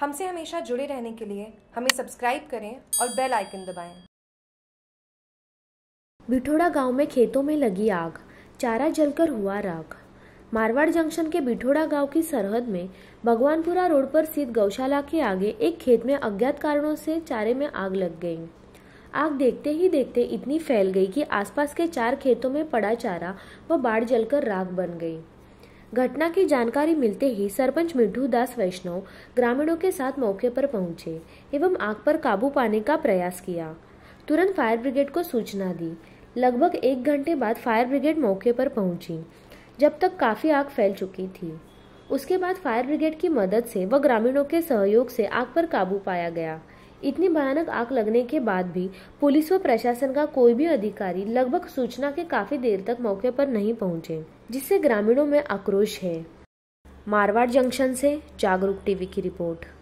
हमसे हमेशा जुड़े रहने के लिए हमें सब्सक्राइब करें और बेल आइकन दबाएं। बिठोड़ा गांव में खेतों में लगी आग चारा जलकर हुआ राग मारवाड़ जंक्शन के बिठोड़ा गांव की सरहद में भगवानपुरा रोड पर स्थित गौशाला के आगे एक खेत में अज्ञात कारणों से चारे में आग लग गई आग देखते ही देखते इतनी फैल गई कि आसपास के चार खेतों में पड़ा चारा व बाढ़ जलकर राख बन गई घटना की जानकारी मिलते ही सरपंच मिठू दास वैष्णव ग्रामीणों के साथ मौके पर पहुंचे एवं आग पर काबू पाने का प्रयास किया तुरंत फायर ब्रिगेड को सूचना दी लगभग एक घंटे बाद फायर ब्रिगेड मौके पर पहुंची जब तक काफ़ी आग फैल चुकी थी उसके बाद फायर ब्रिगेड की मदद से व ग्रामीणों के सहयोग से आग पर काबू पाया गया इतनी भयानक आग लगने के बाद भी पुलिस व प्रशासन का कोई भी अधिकारी लगभग सूचना के काफी देर तक मौके पर नहीं पहुंचे जिससे ग्रामीणों में आक्रोश है मारवाड़ जंक्शन से जागरूक टीवी की रिपोर्ट